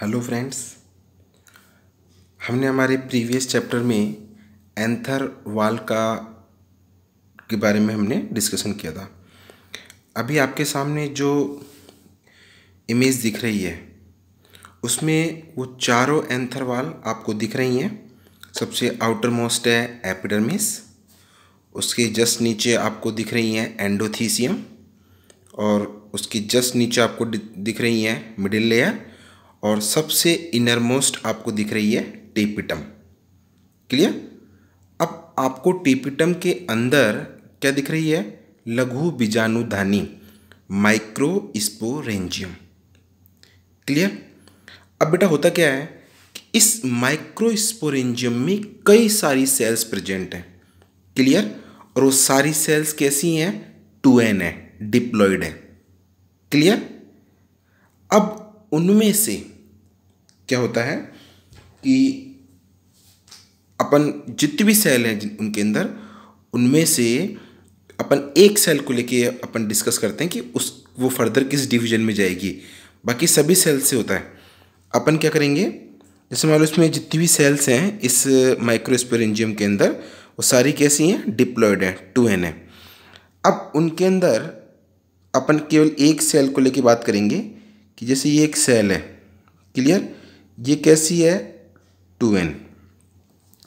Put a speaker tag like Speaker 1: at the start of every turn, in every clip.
Speaker 1: hello friends हमने हमारे previous chapter में एंथर वाल का के बारे में हमने डिस्कशन किया था अभी आपके सामने जो इमेज दिख रही है उसमें वो चारों एंथर वाल आपको दिख रही हैं सबसे आउटर मोस्ट है एपिडर्मिस उसके जस्ट नीचे आपको दिख रही हैं एंडोथीसियम और उसके जस्ट नीचे आपको दिख रही हैं मिडिल लेयर और सबसे इनर मोस्ट आपको दिख रही है टेपिटम क्लियर अब आपको टेपिटम के अंदर क्या दिख रही है लघु बीजाणुधानी माइक्रो स्पोरेंजियम क्लियर अब बेटा होता क्या है कि इस माइक्रो स्पोरेंजियम में कई सारी सेल्स प्रेजेंट हैं क्लियर और वो सारी सेल्स कैसी हैं टू एन है डिप्लॉयड है क्लियर अब उनमें से क्या होता है कि अपन जितने भी सेल हैं उनके अंदर उनमें से अपन एक सेल को लेके अपन डिस्कस करते हैं कि उस वो फर्दर किस डिवीजन में जाएगी बाकी सभी सेल से होता है अपन क्या करेंगे जैसे मान लो इसमें जितनी भी सेल्स हैं इस माइक्रोस्पेरेंजियम के अंदर वो सारी कैसी हैं डिप्लॉयड हैं टू एन है अब उनके अंदर अपन केवल एक सेल को लेके बात करेंगे कि जैसे ये एक सेल है क्लियर ये कैसी है टू एन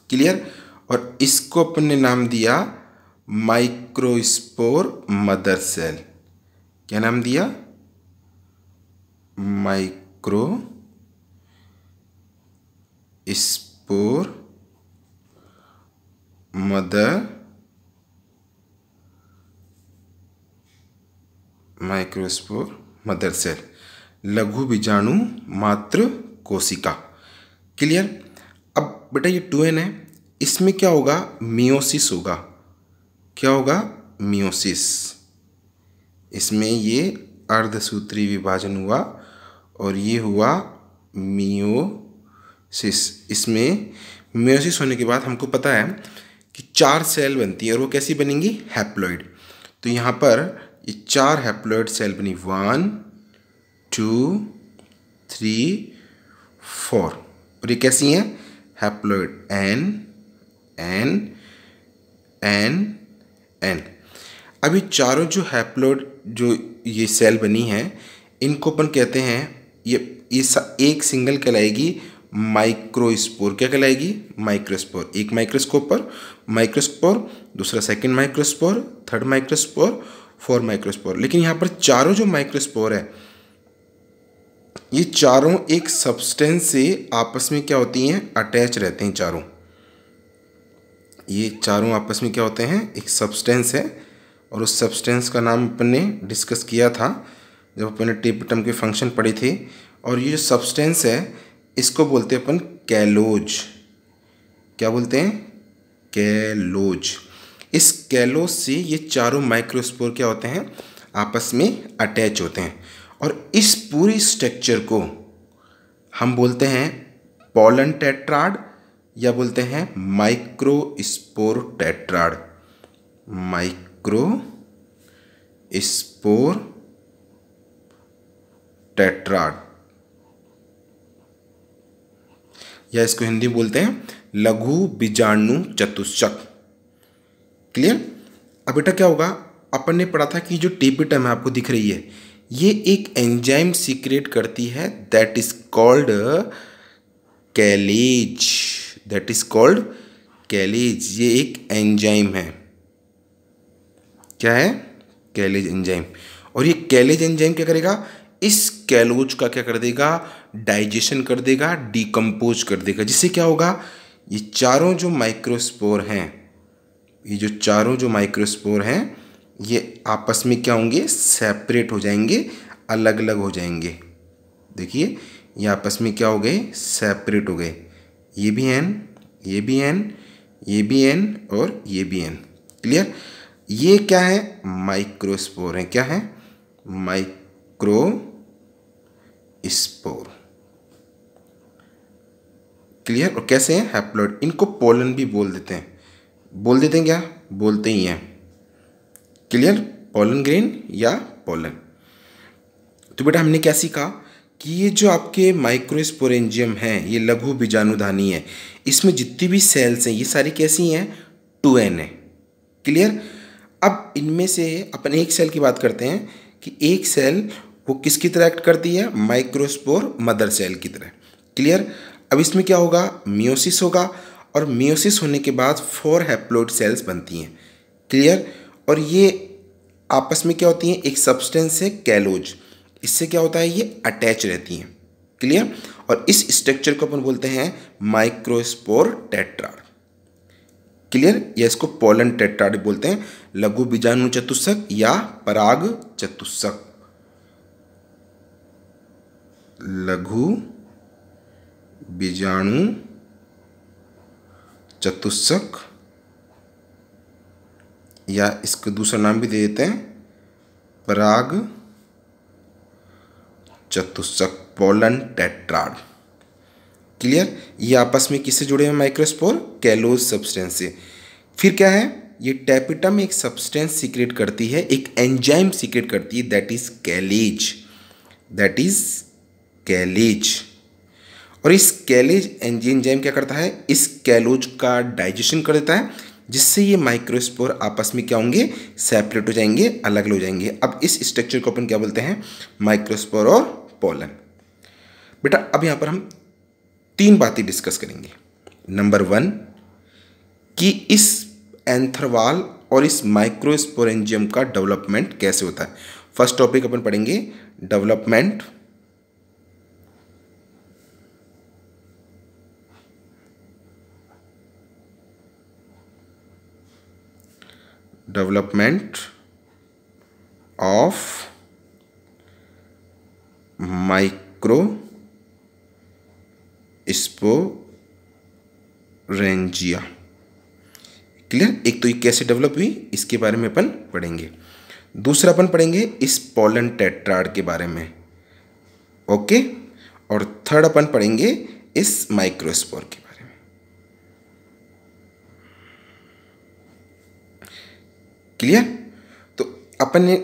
Speaker 1: क्लियर और इसको अपने नाम दिया माइक्रोस्पोर मदर सेल क्या नाम दिया microspore mother microspore mother cell लघु बीजाणु मात्र कोशिका क्लियर अब बेटा ये टू एन है इसमें क्या होगा मियोसिस होगा क्या होगा मियोसिस इसमें ये अर्धसूत्री विभाजन हुआ और ये हुआ मियोसिस इसमें मियोसिस होने के बाद हमको पता है कि चार सेल बनती है और वो कैसी बनेंगी हैप्लॉइड तो यहाँ पर ये चार हैप्लॉइड सेल बनी वन टू थ्री फोर और ये कैसी हैं haploid n n n n अभी चारों जो हैप्लोइड जो ये सेल बनी है इनको अपन कहते हैं ये ये एक सिंगल कहलाएगी माइक्रोस्पोर क्या कहलाएगी माइक्रोस्पोर एक माइक्रोस्कोप पर माइक्रोस्पोर दूसरा second microspore third microspore four microspore लेकिन यहाँ पर चारों जो माइक्रोस्पोर है ये चारों एक सब्सटेंस से आपस में क्या होती हैं अटैच रहते हैं चारों ये चारों आपस में क्या होते हैं एक सब्सटेंस है और उस सब्सटेंस का नाम अपन ने डिस्कस किया था जब अपन ने टिपटम के फंक्शन पढ़े थे और ये जो सब्सटेंस है इसको बोलते हैं अपन कैलोज क्या बोलते हैं कैलोज इस कैलोज से ये चारों माइक्रोस्पोर क्या होते हैं आपस में अटैच होते हैं और इस पूरी स्ट्रक्चर को हम बोलते हैं पॉलन टेट्राड या बोलते हैं microspore tetrad microspore tetrad या इसको हिंदी बोलते हैं लघु बीजाणु चतुष्चक क्लियर अब बेटा क्या होगा अपन ने पढ़ा था कि जो टेपिटम है आपको दिख रही है ये एक एंजाइम सीक्रेट करती है that is called callase that is called callase ये एक एंजाइम है क्या है कैलेज एंजाइम और ये कैलेज एंजाइम क्या करेगा इस कैलोज का क्या कर देगा डाइजेशन कर देगा डिकम्पोज कर देगा जिससे क्या होगा ये चारों जो माइक्रोस्पोर हैं ये जो चारों जो माइक्रोस्पोर हैं ये आपस में क्या होंगे सेपरेट हो जाएंगे अलग अलग हो जाएंगे देखिए ये आपस में क्या हो गए सेपरेट हो गए ये भी एन ये भी एन ये भी एन और ये भी एन क्लियर ये क्या है माइक्रोस्पोर है क्या है माइक्रो स्पोर क्लियर और कैसे हैं हैप्लॉइड इनको पोलन भी बोल देते हैं बोल देते हैं क्या बोलते ही हैं क्लियर पोलन ग्रेन या पोलन तो बेटा हमने क्या सीखा कि ये जो आपके माइक्रोस्पोरेंजियम हैं ये लघु बीजाणुधानी है इसमें जितनी भी सेल्स हैं ये सारी कैसी हैं टू एन है क्लियर अब इनमें से अपन एक सेल की बात करते हैं कि एक सेल वो किसकी तरह एक्ट करती है माइक्रोस्पोर मदर सेल की तरह क्लियर अब इसमें क्या होगा मियोसिस होगा और मियोसिस होने के बाद फोर हैप्लोइड सेल्स बनती हैं क्लियर और ये आपस में क्या होती हैं एक सब्सटेंस है कैलोज इससे क्या होता है ये अटैच रहती हैं क्लियर और इस स्ट्रक्चर को अपन बोलते हैं माइक्रोस्पोर टेट्रार क्लियर या इसको पोलन टेट्राड बोलते हैं लघु बीजाणु चतुष्क या पराग चतुष्क लघु बीजाणु चतुष्क या इसका दूसरा नाम भी दे देते हैं पराग चतुष्क पोलन टेट्राड क्लियर ये आपस में किससे जुड़े हैं माइक्रोस्पोर कैलोज सब्सटेंस से फिर क्या है ये टैपिटम एक सब्सटेंस सीक्रेट करती है एक एंजाइम सीक्रेट करती है that is callase that is callase और इस कैलेज एंजाइम क्या करता है इस कैलोज का डाइजेशन कर देता है जिससे ये माइक्रोस्पोर आपस में क्या होंगे सेपरेट हो जाएंगे अलग हो जाएंगे अब इस स्ट्रक्चर को अपन क्या बोलते हैं माइक्रोस्पोर और पोलन बेटा अब यहाँ पर हम तीन बातें डिस्कस करेंगे नंबर वन कि इस एंथरवाल और इस माइक्रोस्पोरेंजियम का डेवलपमेंट कैसे होता है फर्स्ट टॉपिक अपन पढ़ेंगे development development of micro sporangia clear एक तो ये कैसे डेवलप हुई इसके बारे में अपन पढ़ेंगे दूसरा अपन पढ़ेंगे इस पोलन टेट्राड के बारे में ओके और थर्ड अपन पढ़ेंगे इस माइक्रोस्पोर के बारे में क्लियर तो अपन ये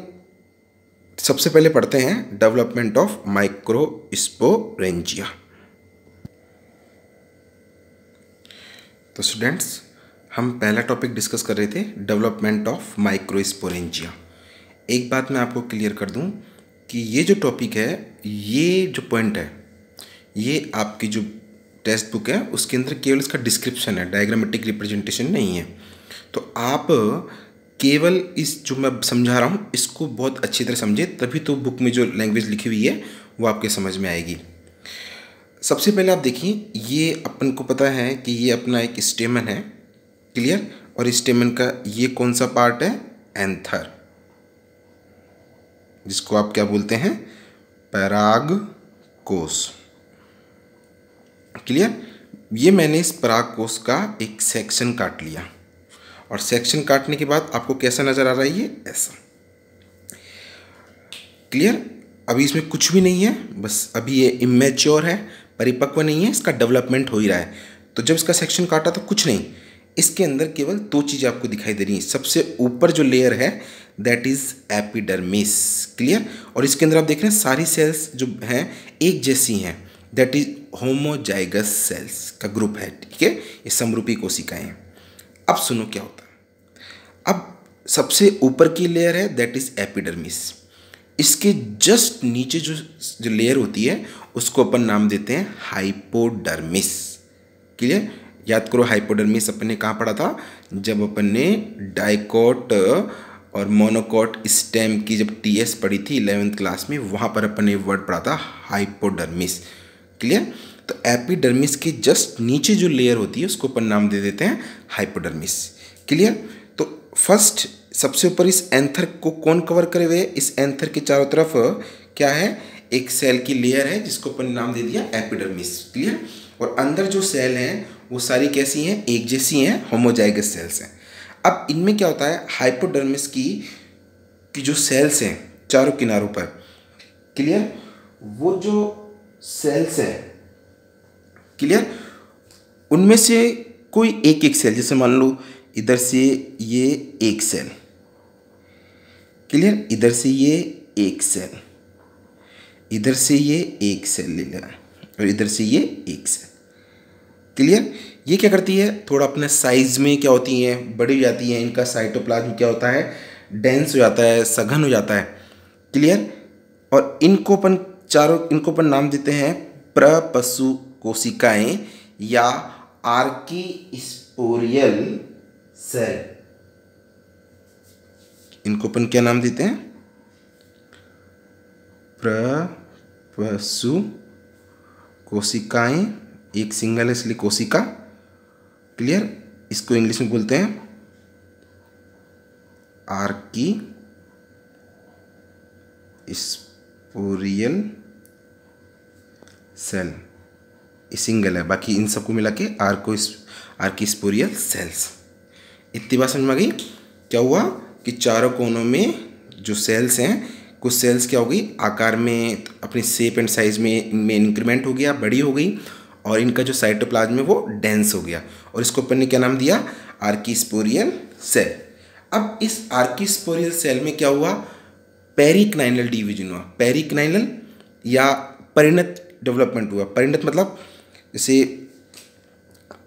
Speaker 1: सबसे पहले पढ़ते हैं डेवलपमेंट ऑफ माइक्रोस्पोरेंजिया तो स्टूडेंट्स हम पहला टॉपिक डिस्कस कर रहे थे डेवलपमेंट ऑफ माइक्रोस्पोरेंजिया एक बात मैं आपको क्लियर कर दूं कि ये जो टॉपिक है ये जो पॉइंट है ये आपकी जो टेक्स्ट बुक है उसके अंदर केवल इसका डिस्क्रिप्शन है डायग्रामेटिक रिप्रेजेंटेशन नहीं है तो आप केवल इस जो मैं समझा रहा हूँ इसको बहुत अच्छी तरह समझें तभी तो बुक में जो लैंग्वेज लिखी हुई है वो आपके समझ में आएगी सबसे पहले आप देखिए ये अपन को पता है कि ये अपना एक स्टेमन है क्लियर और स्टेमन का ये कौन सा पार्ट है एंथर जिसको आप क्या बोलते हैं पराग कोस क्लियर ये मैंने इस पराग कोस का एक सेक्शन काट लिया और सेक्शन काटने के बाद आपको कैसा नज़र आ रहा है ये ऐसा क्लियर अभी इसमें कुछ भी नहीं है बस अभी ये इमेच्योर है परिपक्व नहीं है इसका डेवलपमेंट हो ही रहा है तो जब इसका सेक्शन काटा तो कुछ नहीं इसके अंदर केवल दो चीज़ें आपको दिखाई दे रही हैं सबसे ऊपर जो लेयर है दैट इज़ एपिडर्मिस क्लियर और इसके अंदर आप देख रहे हैं सारी सेल्स जो हैं एक जैसी हैं दैट इज होमोजाइगस सेल्स का ग्रुप है ठीक है ये समरूपी कोशिकाएं अब सुनो क्या होता है अब सबसे ऊपर की लेयर है दैट इज़ एपिडर्मिस इसके जस्ट नीचे जो जो लेयर होती है उसको अपन नाम देते हैं हाइपोडर्मिस क्लियर याद करो हाइपोडर्मिस अपन ने कहाँ पढ़ा था जब अपन ने डाइकोट और मोनोकोट स्टेम की जब टीएस पढ़ी थी इलेवेंथ क्लास में वहाँ पर अपन ने वर्ड पढ़ा था हाइपोडर्मिस क्लियर तो एपिडर्मिस के जस्ट नीचे जो लेयर होती है उसको अपन नाम दे देते हैं हाइपोडर्मिस क्लियर फर्स्ट सबसे ऊपर इस एंथर को कौन कवर करे हुए इस एंथर के चारों तरफ क्या है एक सेल की लेयर है जिसको अपन नाम दे दिया एपिडर्मिस क्लियर और अंदर जो सेल हैं वो सारी कैसी हैं एक जैसी हैं होमोजाइगस सेल्स हैं अब इनमें क्या होता है हाइपोडर्मिस की की जो सेल्स हैं चारों किनारों पर क्लियर वो जो सेल्स हैं क्लियर उनमें से कोई एक एक सेल जैसे मान लो इधर से ये एक सेल क्लियर इधर से ये एक सेल इधर से ये एक सेल ले लिया और इधर से ये एक सेल क्लियर ये क्या करती है थोड़ा अपने साइज में क्या होती है हो जाती है इनका साइटोप्लाज्म क्या होता है डेंस हो जाता है सघन हो जाता है क्लियर और इनको अपन चारों इनको अपन नाम देते हैं प्रपशु कोशिकाएं या आर्की स्पोरियल सेल इनको अपन क्या नाम देते हैं प्रपसु कोशिकाएं एक सिंगल है इसलिए कोशिका क्लियर इसको इंग्लिश में बोलते हैं आर्की स्पोरियल सेल सिंगल है बाकी इन सबको मिला के आर्को आर्की स्पोरियल सेल्स इतनी बात समझ में गई क्या हुआ कि चारों कोनों में जो सेल्स हैं कुछ सेल्स क्या हो गई आकार में अपनी सेप एंड साइज में इनमें इंक्रीमेंट हो गया बड़ी हो गई और इनका जो साइटोप्लाज्म है वो डेंस हो गया और इसको अपन ने क्या नाम दिया आर्किस्पोरियल सेल अब इस आर्किस्पोरियल सेल में क्या हुआ पेरिकनाइनल डिविजन हुआ पेरिकनाइनल या परिणत डेवलपमेंट हुआ परिणत मतलब जैसे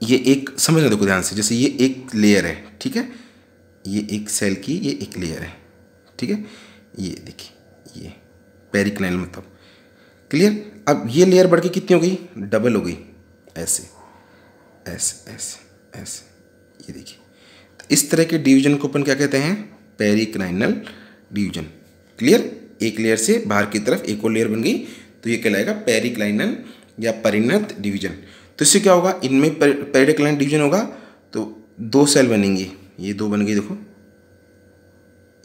Speaker 1: ये एक समझना देखो ध्यान से जैसे ये एक लेयर है ठीक है ये एक सेल की ये एक लेयर है ठीक है ये देखिए ये पेरिक्लाइन मतलब क्लियर अब ये लेयर बढ़ के कितनी हो गई डबल हो गई ऐसे ऐसे ऐसे ऐसे ये देखिए तो इस तरह के डिवीजन को अपन क्या कहते हैं पेरिक्लाइनल डिवीजन क्लियर एक लेयर से बाहर की तरफ एक और लेयर बन गई तो ये कहलाएगा पेरिक्लाइनल या परिणत डिवीजन तो इससे क्या होगा इनमें पेरिडिकल डिवीजन होगा तो दो सेल बनेंगे ये दो बन गए देखो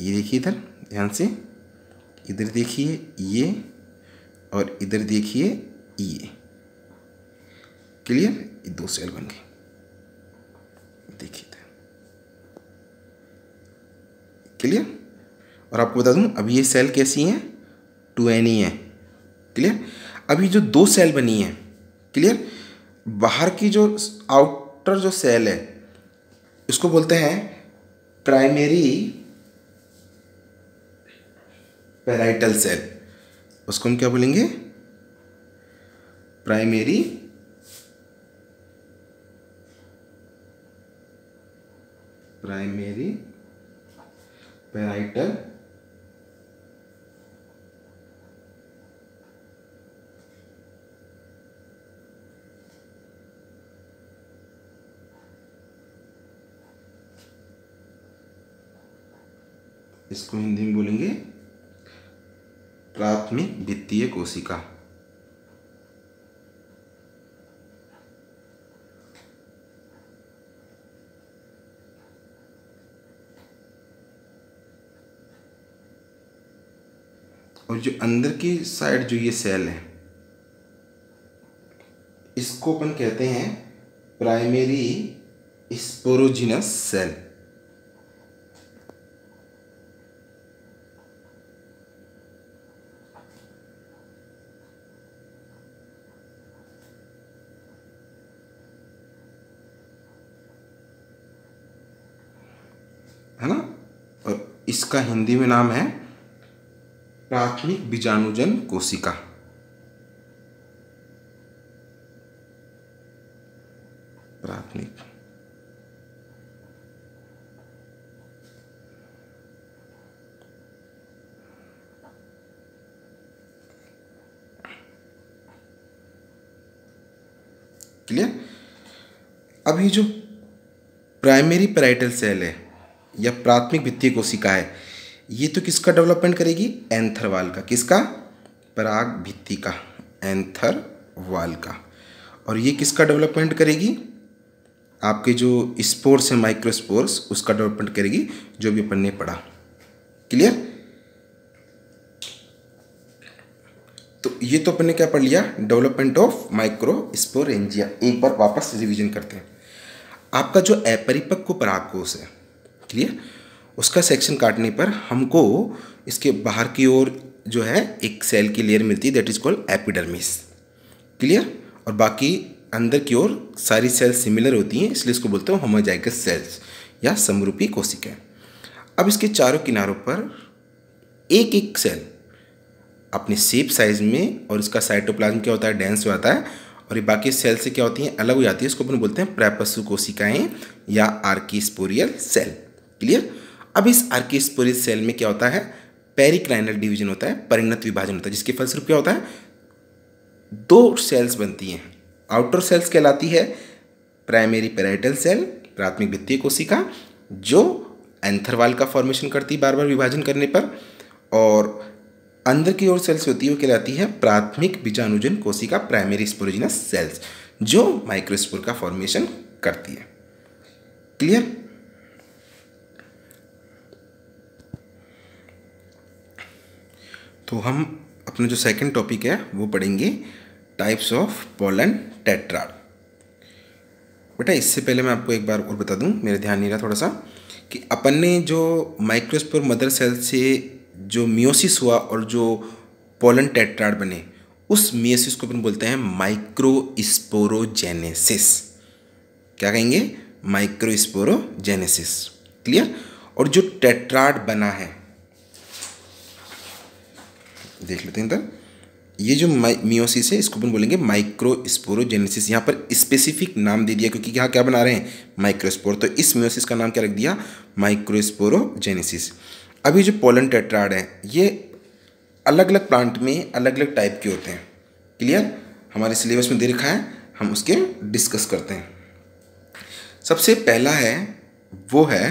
Speaker 1: ये देखिए इधर ध्यान से इधर देखिए ये और इधर देखिए ये क्लियर ये दो सेल बन गए देखिए क्लियर और आपको बता दूं अभी ये सेल कैसी हैं टू एन ई है क्लियर अभी जो दो सेल बनी है क्लियर बाहर की जो आउटर जो सेल है इसको बोलते हैं प्राइमरी पेराइटल सेल उसको हम क्या बोलेंगे प्राइमरी प्राइमरी पेराइटल इसको हिंदी में बोलेंगे प्राथमिक वित्तीय कोशिका और जो अंदर की साइड जो ये सेल है इसको अपन कहते हैं प्राइमरी स्पोरोजिनस सेल इसका हिंदी में नाम है प्राथमिक बीजाणुजन कोशिका प्राथमिक क्लियर अभी जो प्राइमरी पैराइटल सेल है या प्राथमिक वित्तीय कोशिका है ये तो किसका डेवलपमेंट करेगी एंथर वाल का किसका पराग भित्ती का एंथर वाल का और ये किसका डेवलपमेंट करेगी आपके जो स्पोर्स हैं माइक्रोस्पोर्स उसका डेवलपमेंट करेगी जो भी अपन ने पढ़ा क्लियर तो ये तो अपन ने क्या पढ़ लिया डेवलपमेंट ऑफ माइक्रो एंजिया एक बार वापस रिवीजन करते हैं आपका जो अपरिपक्व पराग कोष है इसलिए उसका सेक्शन काटने पर हमको इसके बाहर की ओर जो है एक सेल की लेयर मिलती है that is called epidermis clear और बाकी अंदर की ओर सारी सेल्स सिमिलर होती हैं इसलिए इसको बोलते हैं होमोजाइगस सेल्स या समरूपी कोशिकाएं अब इसके चारों किनारों पर एक एक सेल अपने सेप साइज में और इसका साइटोप्लाज्म क्या होता है डेंस जाता है और ये बाकी सेल से क्या होती हैं अलग हो जाती है इसको अपन बोलते हैं प्रैपसु कोशिकाएं या आर्कीस्पोरियल सेल क्लियर अब इस आर्किस्पोरिस सेल में क्या होता है पेरिक्लाइनल डिवीजन होता है परिणत विभाजन होता है जिसके फलस्वरूप क्या होता है दो सेल्स बनती हैं आउटर सेल्स कहलाती है प्राइमरी पेराइटल सेल प्राथमिक वित्तीय कोशिका जो एंथरवाल का फॉर्मेशन करती है बार बार विभाजन करने पर और अंदर की ओर सेल्स होती है वो कहलाती है प्राथमिक बीजानुजन कोशिका प्राइमरी स्पोरिजिनस सेल्स जो माइक्रोस्पोर का फॉर्मेशन करती है क्लियर तो हम अपना जो सेकंड टॉपिक है वो पढ़ेंगे टाइप्स ऑफ पोलन टेट्राड बेटा इससे पहले मैं आपको एक बार और बता दूं मेरा ध्यान नहीं रहा थोड़ा सा कि अपन ने जो माइक्रोस्पोर मदर सेल से जो मियोसिस हुआ और जो पोलन टेट्राड बने उस मियोसिस को अपन बोलते हैं माइक्रोस्पोरोजेनेसिस क्या कहेंगे माइक्रोस्पोरोजेनेसिस क्लियर और जो टेट्राड बना है देख लेते हैं इधर ये जो मियोसिस है इसको अपन बोलेंगे माइक्रोस्पोरोजेनेसिस यहाँ पर स्पेसिफिक नाम दे दिया क्योंकि यहाँ क्या बना रहे हैं माइक्रोस्पोर तो इस मियोसिस का नाम क्या रख दिया माइक्रोस्पोरोजेनेसिस अभी जो पोलन टेट्राड है ये अलग अलग प्लांट में अलग अलग टाइप के होते हैं क्लियर हमारे सिलेबस में दे रखा है हम उसके डिस्कस करते हैं सबसे पहला है वो है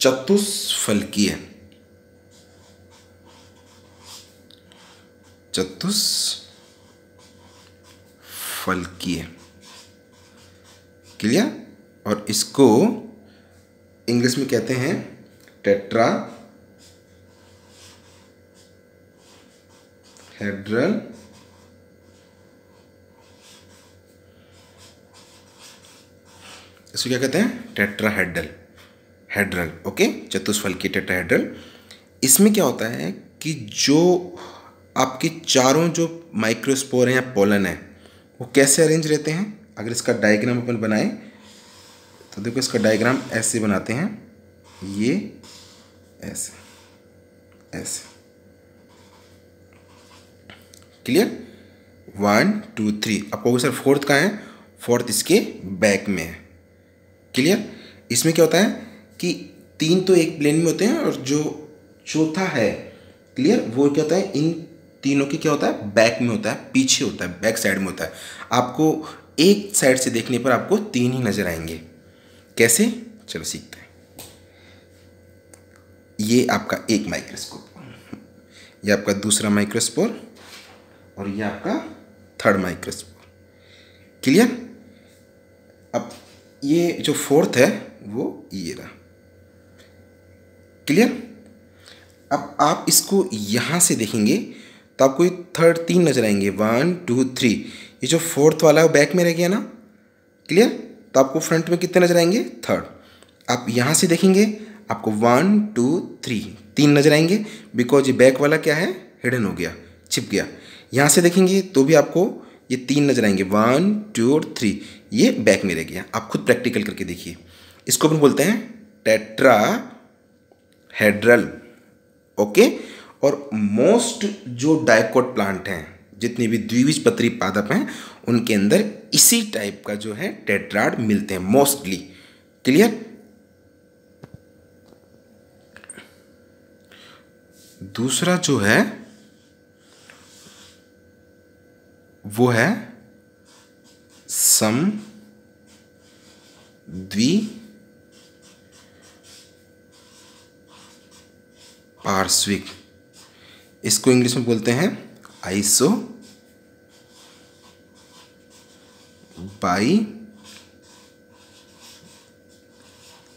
Speaker 1: चतुष्फलकीय चतुस फलकीय क्लियर और इसको इंग्लिश में कहते हैं टेट्रा हेड्रल इसको क्या कहते हैं टेट्रा हेड्रल हेड्रल ओके चतुष्फल की हेड्रल इसमें क्या होता है कि जो आपके चारों जो माइक्रोस्पोर हैं या पोलन है वो कैसे अरेंज रहते हैं अगर इसका डायग्राम अपन बनाएं तो देखो इसका डायग्राम ऐसे बनाते हैं ये ऐसे ऐसे क्लियर वन टू थ्री आप कहोगे सर फोर्थ कहाँ है फोर्थ इसके बैक में है क्लियर इसमें क्या होता है कि तीन तो एक प्लेन में होते हैं और जो चौथा है क्लियर वो क्या होता है इन तीनों के क्या होता है बैक में होता है पीछे होता है बैक साइड में होता है आपको एक साइड से देखने पर आपको तीन ही नज़र आएंगे कैसे चलो सीखते हैं ये आपका एक माइक्रोस्कोप ये आपका दूसरा माइक्रोस्पोर और ये आपका थर्ड माइक्रोस्पोर क्लियर अब ये जो फोर्थ है वो ये रहा क्लियर अब आप इसको यहां से देखेंगे तो आपको ये थर्ड तीन नजर आएंगे वन टू थ्री ये जो फोर्थ वाला है वो बैक में रह गया ना क्लियर तो आपको फ्रंट में कितने नजर आएंगे थर्ड आप यहाँ से देखेंगे आपको वन टू थ्री तीन नजर आएंगे बिकॉज ये बैक वाला क्या है हिडन हो गया छिप गया यहाँ से देखेंगे तो भी आपको ये तीन नजर आएंगे वन टू और थ्री ये बैक में रह गया आप खुद प्रैक्टिकल करके देखिए इसको भी बोलते हैं टेट्रा हेड्रल ओके और मोस्ट जो डायकोट प्लांट हैं जितने भी द्विवीज पत्री पादप हैं उनके अंदर इसी टाइप का जो है टेट्राड मिलते हैं मोस्टली क्लियर दूसरा जो है वो है सम द्वि पार्श्विक इसको इंग्लिश में बोलते हैं 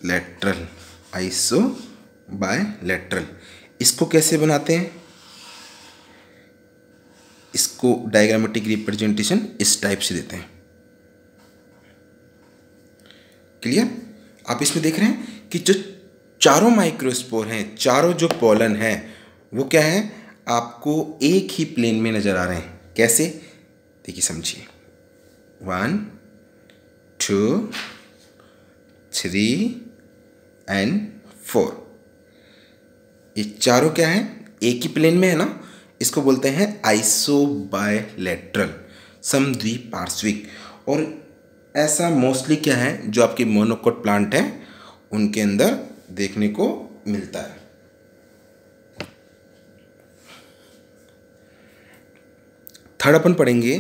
Speaker 1: isobilateral isobilateral इसको कैसे बनाते हैं इसको डायग्रामेटिक रिप्रेजेंटेशन इस टाइप से देते हैं क्लियर आप इसमें देख रहे हैं कि जो चारों माइक्रोस्पोर हैं चारों जो पॉलन है वो क्या है आपको एक ही प्लेन में नज़र आ रहे हैं कैसे देखिए समझिए one two three and four ये चारों क्या हैं एक ही प्लेन में है ना इसको बोलते हैं आइसो समी समद्विपार्श्विक और ऐसा मोस्टली क्या है जो आपके मोनोकोट प्लांट हैं उनके अंदर देखने को मिलता है थर्ड अपन पढ़ेंगे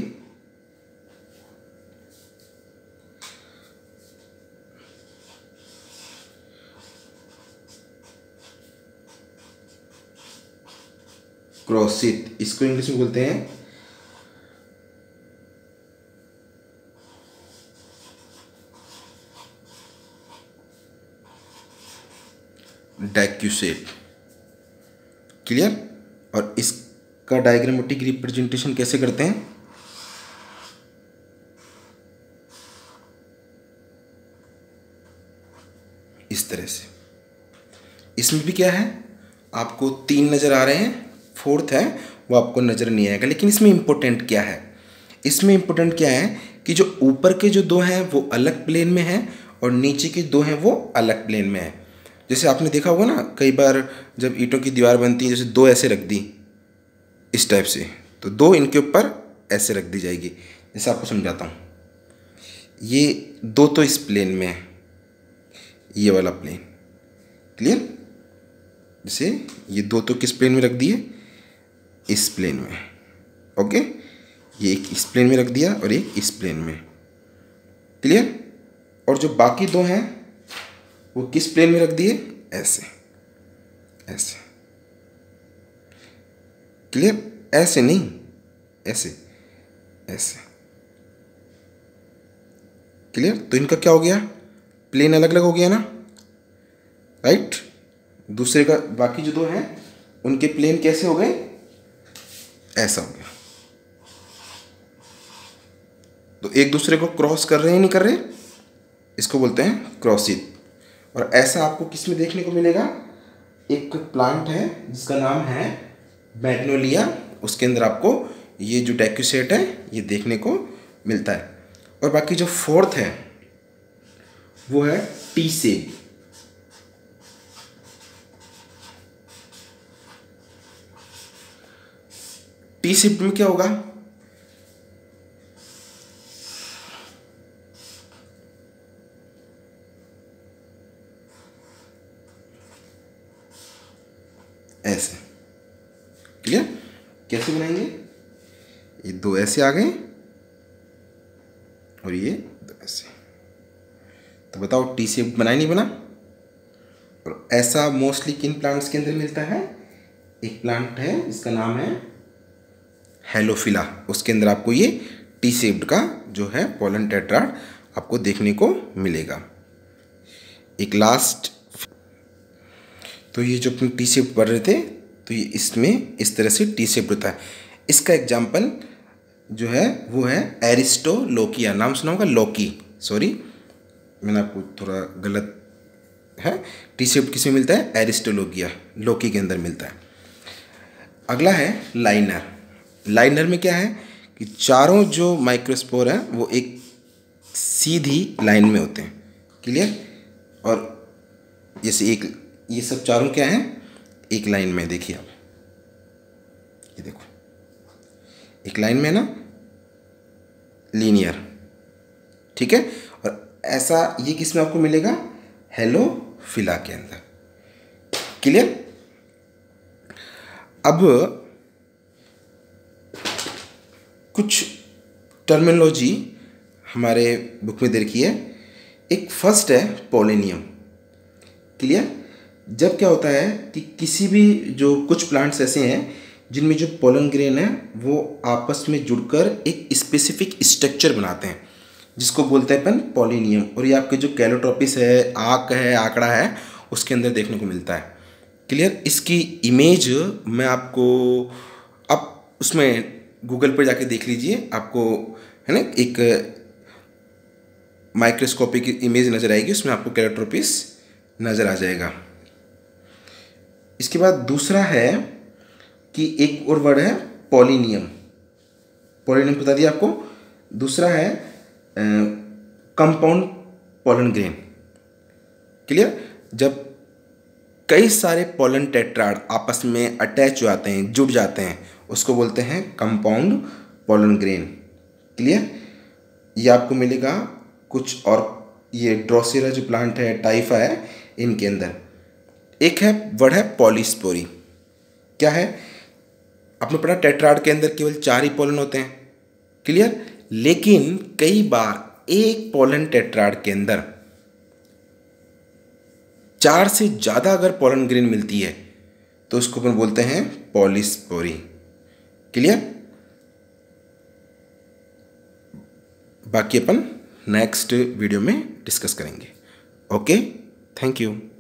Speaker 1: क्रॉसित इसको इंग्लिश में बोलते हैं डैक्यूसेट क्लियर और इस का डायग्रामेटिक रिप्रेजेंटेशन कैसे करते हैं इस तरह से इसमें भी क्या है आपको तीन नज़र आ रहे हैं फोर्थ है वो आपको नज़र नहीं आएगा लेकिन इसमें इम्पोर्टेंट क्या है इसमें इम्पोर्टेंट क्या है कि जो ऊपर के जो दो हैं वो अलग प्लेन में हैं और नीचे के दो हैं वो अलग प्लेन में हैं जैसे आपने देखा होगा ना कई बार जब ईंटों की दीवार बनती है जैसे दो ऐसे रख दी इस टाइप से तो दो इनके ऊपर ऐसे रख दी जाएगी जैसे आपको समझाता हूँ ये दो तो इस प्लेन में है ये वाला प्लेन क्लियर जैसे ये दो तो किस प्लेन में रख दिए इस प्लेन में ओके ये एक इस प्लेन में रख दिया और एक इस प्लेन में क्लियर और जो बाकी दो हैं वो किस प्लेन में रख दिए ऐसे ऐसे क्लियर ऐसे नहीं ऐसे ऐसे क्लियर तो इनका क्या हो गया प्लेन अलग अलग हो गया ना राइट दूसरे का बाकी जो दो हैं उनके प्लेन कैसे हो गए ऐसा हो गया तो एक दूसरे को क्रॉस कर रहे हैं नहीं कर रहे इसको बोलते हैं क्रॉसिंग और ऐसा आपको किस में देखने को मिलेगा एक प्लांट है जिसका नाम है मैग्नोलिया उसके अंदर आपको ये जो डेक्यूसेट है ये देखने को मिलता है और बाकी जो फोर्थ है वो है टी से टी सिप्ट में क्या होगा ऐसे आ गए और ये तो ऐसे तो बताओ टी शेप बनाए नहीं बना और ऐसा मोस्टली किन प्लांट्स के अंदर मिलता है एक प्लांट है जिसका नाम है हेलोफिला उसके अंदर आपको ये टी सेप्ड का जो है पोलन टेट्राड आपको देखने को मिलेगा एक लास्ट तो ये जो अपन टी सेप्ड पढ़ रहे थे तो ये इसमें इस तरह से टी सेप्ड होता है इसका एग्जांपल जो है वो है एरिस्टोलोकिया नाम सुना होगा लोकी सॉरी मैंने आपको थोड़ा गलत है टी शेप किस में मिलता है एरिस्टोलोकिया लोकी के अंदर मिलता है अगला है लाइनर लाइनर में क्या है कि चारों जो माइक्रोस्पोर हैं वो एक सीधी लाइन में होते हैं क्लियर और जैसे एक ये सब चारों क्या हैं एक लाइन में देखिए आप ये देखो एक लाइन में ना लीनियर ठीक है और ऐसा ये किस में आपको मिलेगा हेलो फिला के अंदर क्लियर अब कुछ टर्मिनोलॉजी हमारे बुक में देखी है एक फर्स्ट है पोलिनियम क्लियर जब क्या होता है कि किसी भी जो कुछ प्लांट्स ऐसे हैं जिनमें जो पोलन ग्रेन है वो आपस में जुड़कर एक स्पेसिफिक स्ट्रक्चर बनाते हैं जिसको बोलते हैं अपन पोलिनियम और ये आपके जो कैलोट्रोपिस है आक है आंकड़ा है उसके अंदर देखने को मिलता है क्लियर इसकी इमेज मैं आपको आप उसमें गूगल पर जाके देख लीजिए आपको है ना एक माइक्रोस्कोपिक इमेज नज़र आएगी उसमें आपको कैलोट्रोपिस नज़र आ जाएगा इसके बाद दूसरा है कि एक और वर्ड है पॉलिनियम पॉलिनियम बता दिया आपको दूसरा है कंपाउंड पॉलन ग्रेन क्लियर जब कई सारे पॉलन टेट्राड आपस में अटैच हो जाते हैं जुड़ जाते हैं उसको बोलते हैं कंपाउंड पॉलन ग्रेन क्लियर ये आपको मिलेगा कुछ और ये ड्रोसेरा जो प्लांट है टाइफा है इनके अंदर एक है वर्ड है पॉलिस्पोरी क्या है आपने पढ़ा टेट्राड के अंदर केवल चार ही पोलन होते हैं क्लियर लेकिन कई बार एक पोलन टेट्राड के अंदर चार से ज़्यादा अगर पोलन ग्रीन मिलती है तो उसको अपन बोलते हैं पॉलिस्पोरी क्लियर बाकी अपन नेक्स्ट वीडियो में डिस्कस करेंगे ओके थैंक यू